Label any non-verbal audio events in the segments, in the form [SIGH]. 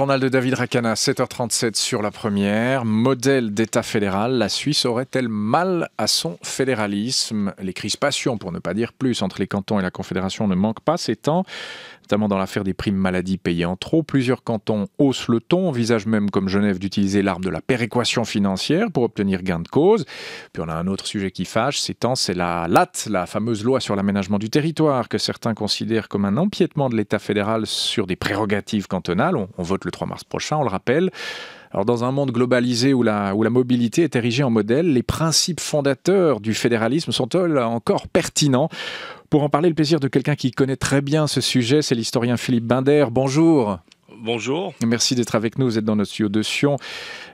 Journal de David Racana, 7h37 sur la première. Modèle d'État fédéral, la Suisse aurait-elle mal à son fédéralisme Les crispations, pour ne pas dire plus, entre les cantons et la Confédération ne manquent pas ces temps notamment dans l'affaire des primes maladie payées en trop. Plusieurs cantons haussent le ton, envisagent même comme Genève d'utiliser l'arme de la péréquation financière pour obtenir gain de cause. Puis on a un autre sujet qui fâche, ces temps, c'est la LAT, la fameuse loi sur l'aménagement du territoire, que certains considèrent comme un empiètement de l'État fédéral sur des prérogatives cantonales. On, vote le 3 mars prochain, on le rappelle. Alors dans un monde globalisé où la, où la mobilité est érigée en modèle, les principes fondateurs du fédéralisme sont-ils encore pertinents pour en parler, le plaisir de quelqu'un qui connaît très bien ce sujet, c'est l'historien Philippe Binder. Bonjour. Bonjour. Merci d'être avec nous. Vous êtes dans notre studio de Sion.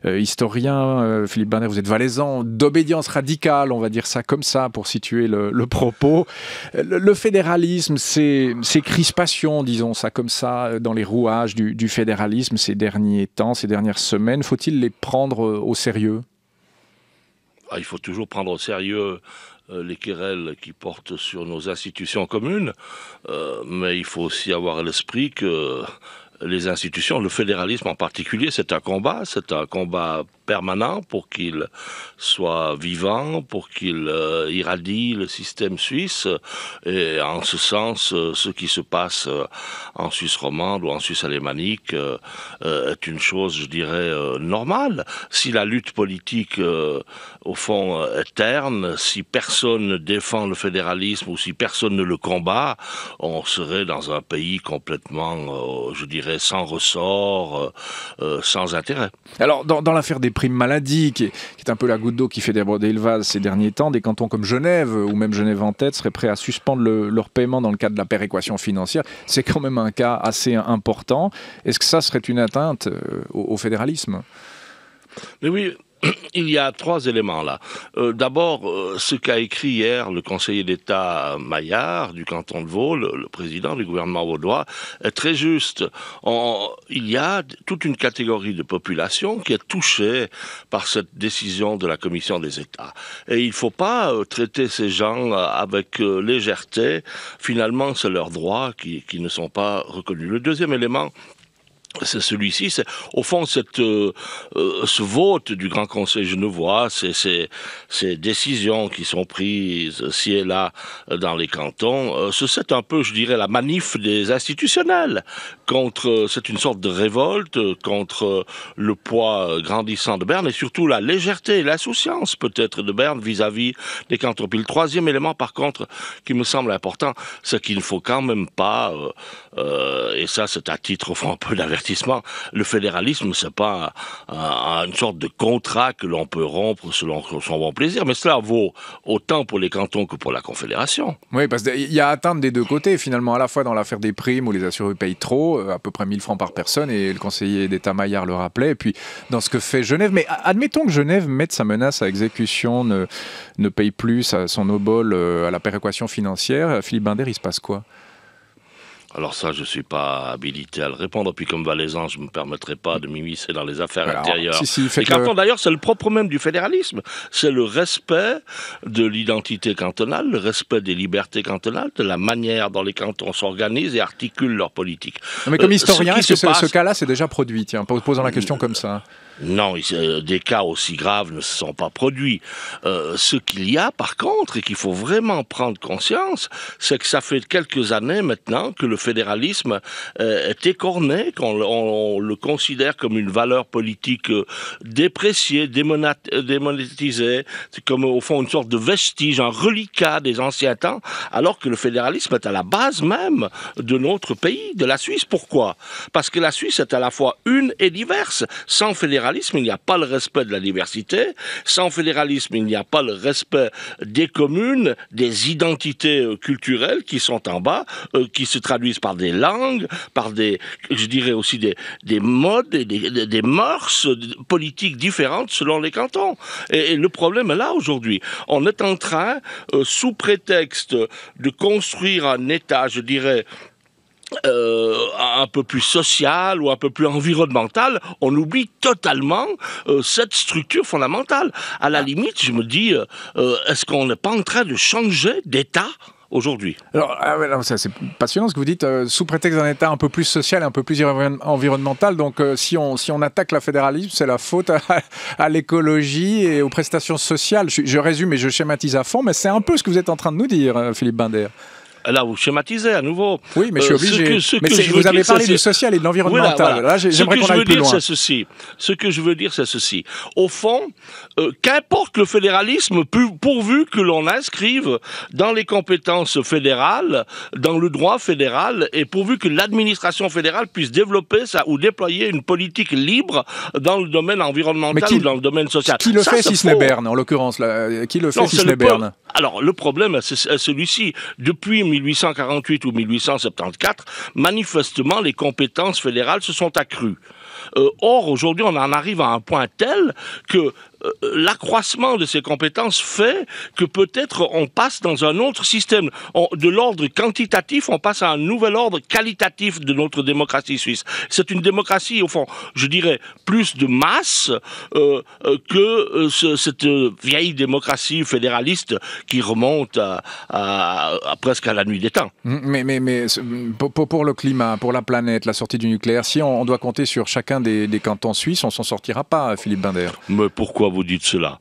Euh, historien, euh, Philippe Binder, vous êtes valaisan d'obédience radicale, on va dire ça comme ça pour situer le, propos. Euh, le, fédéralisme, ces, crispations, disons ça comme ça, dans les rouages du, fédéralisme ces derniers temps, ces dernières semaines, faut-il les prendre au sérieux ah, il faut toujours prendre au sérieux euh, les querelles qui portent sur nos institutions communes, euh, mais il faut aussi avoir à l'esprit que les institutions, le fédéralisme en particulier, c'est un combat, c'est un combat permanent pour qu'il soit vivant, pour qu'il euh, irradie le système suisse. Et en ce sens, euh, ce qui se passe euh, en Suisse romande ou en Suisse alémanique est une chose, je dirais, normale. Si la lutte politique, au fond, est terne, si personne ne défend le fédéralisme ou si personne ne le combat, on serait dans un pays complètement, je dirais, sans ressort, sans intérêt. Alors, dans, dans l'affaire des prime maladie, qui est, un peu la goutte d'eau qui fait déborder le vase ces derniers temps, des cantons comme Genève ou même Genève en tête seraient prêts à suspendre leur paiement dans le cadre de la péréquation financière. C'est quand même un cas assez important. Est-ce que ça serait une atteinte euh, au, au fédéralisme mais oui, [CLEARS THROAT] il y a trois éléments là. Euh, d'abord, euh, ce qu'a écrit hier le conseiller d'État Maillard du canton de Vaud, le, président du gouvernement vaudois, est très juste. il y a toute une catégorie de population qui est touchée par cette décision de la Commission des États. Et il ne faut pas euh, traiter ces gens avec légèreté. Finalement, c'est leurs droits qui ne sont pas reconnus. Le deuxième élément, c'est celui-ci. C'est au fond cette, euh, euh, ce vote du Grand Conseil genevois, c'est ces, ces décisions qui sont prises si et là euh, dans les cantons. ce c'est un peu, je dirais, la manif des institutionnels contre. C'est une sorte de révolte contre le poids grandissant de Berne et surtout la légèreté, l'insouciance peut-être de Berne vis-à-vis des cantons. Puis le troisième élément, par contre, qui me semble important, c'est qu'il ne faut quand même pas, et ça c'est à titre au fond un peu d'avertissement le fédéralisme, n'est pas euh, une sorte de contrat que l'on peut rompre selon son bon plaisir, mais cela vaut autant pour les cantons que pour la Confédération. Oui, parce qu'il y a atteinte des deux côtés, finalement, à la fois dans l'affaire des primes où les assurés payent trop, euh, à peu près 1000 francs par personne, et le conseiller d'État Maillard le rappelait, et puis dans ce que fait Genève. Mais admettons que Genève mette sa menace à exécution, ne, ne paye plus son obol euh, à la péréquation financière. Philippe Binder, il se passe quoi alors ça, je ne suis pas habilité à le répondre. Puis comme Valaisan, je ne me permettrai pas de m'immiscer dans les affaires intérieures. Si, si, d'ailleurs, c'est le propre même du fédéralisme. C'est le respect de l'identité cantonale, le respect des libertés cantonales, de la manière dont les cantons s'organisent et articulent leur politique. mais comme euh, historien, est-ce que ce cas-là s'est déjà produit Tiens, posant la question comme ça. Non, des cas aussi graves ne se sont pas produits. Euh, ce qu'il y a, par contre, et qu'il faut vraiment prendre conscience, c'est que ça fait quelques années maintenant que le fédéralisme euh, est écorné, qu'on le considère comme une valeur politique euh, dépréciée, euh, démonétisée, comme au fond une sorte de vestige, un reliquat des anciens temps, alors que le fédéralisme est à la base même de notre pays, de la Suisse. Pourquoi Parce que la Suisse est à la fois une et diverse. Sans fédéralisme, il n'y a pas le respect de la diversité. Sans fédéralisme, il n'y a pas le respect des communes, des identités culturelles qui sont en bas, qui se traduisent par des langues, par des, je dirais aussi des, des modes, des, des, mœurs politiques différentes selon les cantons. Et, le problème est là aujourd'hui. On est en train, euh, sous prétexte de construire un État, je dirais, euh, un peu plus social ou un peu plus environnemental, on oublie totalement euh, cette structure fondamentale. À la ah. limite, je me dis, est-ce qu'on n'est pas en train de changer d'État aujourd'hui. Alors, ah c'est passionnant ce que vous dites, euh, sous prétexte d'un État un peu plus social, et un peu plus environnemental. Donc, euh, si, on, si on attaque la fédéralisme, c'est la faute [LAUGHS] à, l'écologie et aux prestations sociales. je, résume et je schématise à fond, mais c'est un peu ce que vous êtes en train de nous dire, euh, Philippe Binder là, vous schématisez à nouveau. Oui, mais je suis euh, obligé. Ce que, vous avez parlé du social et de l'environnemental. j'aimerais plus Ceci. Ce que je veux dire, c'est ceci. Au fond, euh, qu'importe le fédéralisme, pourvu que l'on inscrive dans les compétences fédérales, dans le droit fédéral, et pourvu que l'administration fédérale puisse développer ça ou déployer une politique libre dans le domaine environnemental ou dans le domaine social. Qui le fait si ce n'est Berne, en l'occurrence euh, Qui le fait si ce n'est Berne Alors, le problème, c'est celui-ci. Depuis 1848 ou 1874, manifestement, les compétences fédérales se sont accrues. Euh, or, aujourd'hui, on en arrive à un point tel que euh, l'accroissement de ces compétences fait que peut-être on passe dans un autre système. de l'ordre quantitatif, on passe à un nouvel ordre qualitatif de notre démocratie suisse. C'est une démocratie, au fond, je dirais, plus de masse euh, euh, que cette vieille démocratie fédéraliste qui remonte à, presque à la nuit des temps. Mm, mais, mais, mais pour, le climat, pour la planète, la sortie du nucléaire, si on, doit compter sur chacun des, cantons suisses, on s'en sortira pas, Philippe Binder. Mais pourquoi 不会死啦。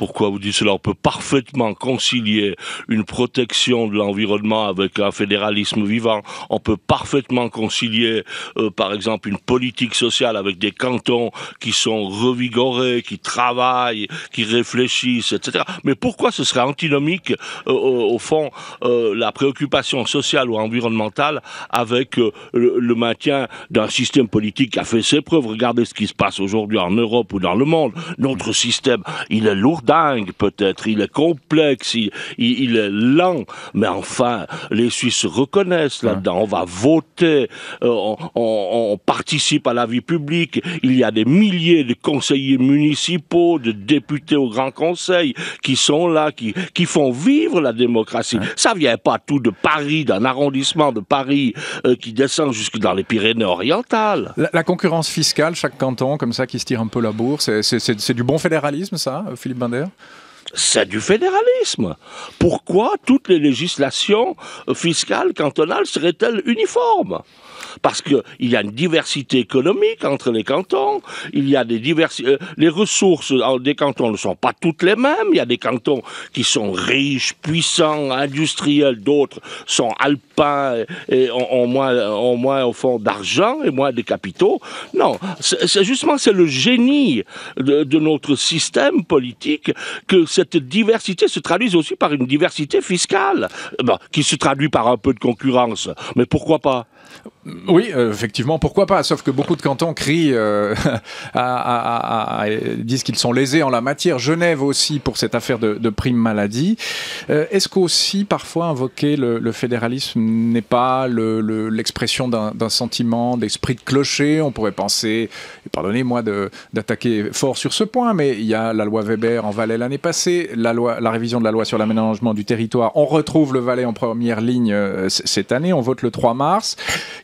Pourquoi vous dites cela On peut parfaitement concilier une protection de l'environnement avec un fédéralisme vivant. On peut parfaitement concilier, euh, par exemple, une politique sociale avec des cantons qui sont revigorés, qui travaillent, qui réfléchissent, etc. Mais pourquoi ce serait antinomique, euh, au fond, euh, la préoccupation sociale ou environnementale avec le, maintien d'un système politique qui a fait ses preuves Regardez ce qui se passe aujourd'hui en Europe ou dans le monde. Notre système, il est lourd dingue peut-être, il est complexe, il, est lent, mais enfin, les Suisses reconnaissent là-dedans. On va voter, euh, on, participe à la vie publique. Il y a des milliers de conseillers municipaux, de députés au Grand Conseil qui sont là, qui, qui font vivre la démocratie. Ça Ça vient pas tout de Paris, d'un arrondissement de Paris euh, qui descend jusque dans les Pyrénées-Orientales. La, concurrence fiscale, chaque canton comme ça qui se tire un peu la bourse, c'est du bon fédéralisme ça, Philippe c'est du fédéralisme. Pourquoi toutes les législations fiscales cantonales seraient-elles uniformes parce qu'il y a une diversité économique entre les cantons, il y a des euh, les ressources euh, des cantons ne sont pas toutes les mêmes, il y a des cantons qui sont riches, puissants, industriels, d'autres sont alpins et ont, moins, ont moins au fond d'argent et moins de capitaux. Non, c'est justement c'est le génie de, de notre système politique que cette diversité se traduise aussi par une diversité fiscale, qui se traduit par un peu de concurrence. Mais pourquoi pas oui, euh, effectivement, pourquoi pas Sauf que beaucoup de cantons crient, euh, [LAUGHS] à, disent qu'ils sont lésés en la matière. Genève aussi pour cette affaire de, prime maladie. Euh, est-ce qu'aussi parfois invoquer le, fédéralisme n'est pas l'expression d'un sentiment d'esprit de clocher On pourrait penser, pardonnez-moi d'attaquer fort sur ce point, mais il y a la loi Weber en Valais l'année passée, la, loi, la révision de la loi sur l'aménagement du territoire. On retrouve le Valais en première ligne cette année, on vote le 3 mars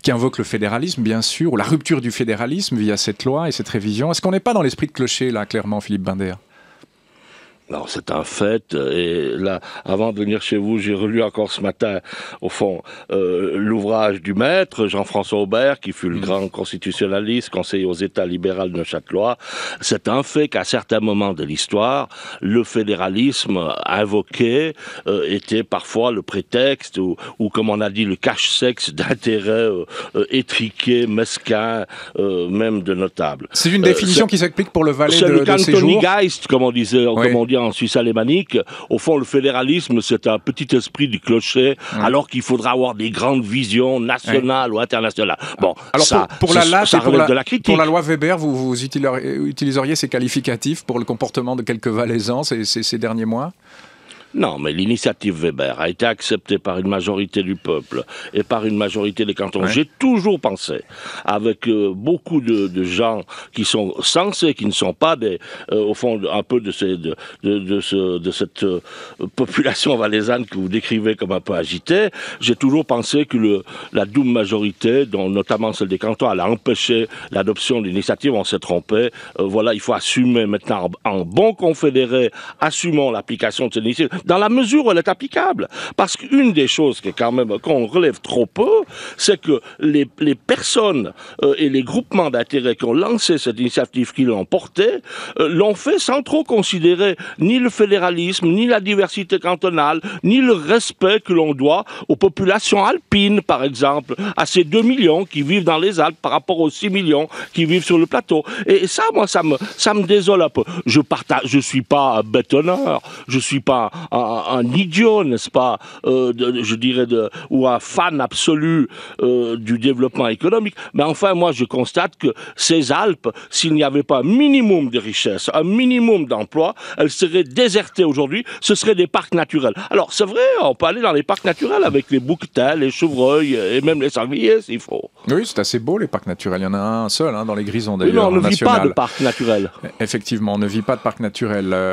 qui invoque le fédéralisme, bien sûr, ou la rupture du fédéralisme via cette loi et cette révision. Est-ce qu'on n'est pas dans l'esprit de clocher, là, clairement, Philippe Binder non, c'est un fait. Euh, et là, avant de venir chez vous, j'ai relu encore ce matin, au fond, euh, l'ouvrage du maître, Jean-François Aubert, qui fut le mm. grand constitutionnaliste, conseiller aux États libéraux de Châtelois. C'est un fait qu'à certains moments de l'histoire, le fédéralisme invoqué euh, était parfois le prétexte ou, comme on a dit, le cache-sexe [LAUGHS] d'intérêts étriqués, mesquins, même de notables. C'est une définition qui s'explique pour le valet de, le comme on disait, comme on dit en Suisse alémanique, au fond, le fédéralisme, c'est un petit esprit du clocher, alors qu'il faudra avoir des grandes visions nationales ou internationales. Bon, alors ça, pour, la ça, de la critique. Pour la loi Weber, vous, utiliseriez ces qualificatifs pour le comportement de quelques Valaisans ces derniers mois non, mais l'initiative Weber a été acceptée par une majorité du peuple et par une majorité des cantons. J'ai toujours pensé, avec euh, beaucoup de, gens qui sont sensés, qui ne sont pas des, euh, au fond, un peu de, ces, de, cette euh, population valaisanne que vous décrivez comme un peu agitée, j'ai toujours pensé que le, la double majorité, dont notamment celle des cantons, elle a empêché l'adoption de l'initiative. On s'est trompé. voilà, il faut assumer maintenant en bon confédéré, assumons l'application de cette initiative dans la mesure où elle est applicable. Parce qu'une des choses qui est quand même, qu'on relève trop peu, c'est que les, les personnes euh, et les groupements d'intérêt qui ont lancé cette initiative, qui l'ont portée, euh, l'ont fait sans trop considérer ni le fédéralisme, ni la diversité cantonale, ni le respect que l'on doit aux populations alpines, par exemple, à ces 2 millions qui vivent dans les Alpes par rapport aux 6 millions qui vivent sur le plateau. Et ça, moi, ça me, ça me désole un peu. Je partage, je suis pas un bétonneur, je suis pas un, idiot, n'est-ce pas, euh, je dirais, ou un fan absolu euh, du développement économique. Mais enfin, moi, je constate que ces Alpes, s'il n'y avait pas un minimum de richesses, un minimum d'emplois, elles seraient désertées aujourd'hui. Ce seraient des parcs naturels. Alors, c'est vrai, on peut aller dans les parcs naturels avec les bouquetins, les chevreuils et même les sangliers, s'il faut. Oui, c'est assez beau, les parcs naturels. Il y en a un seul hein, dans les Grisons, d'ailleurs. Non, on ne hein, vit pas de parcs naturels. Effectivement, on ne vit pas de parc naturel. Euh.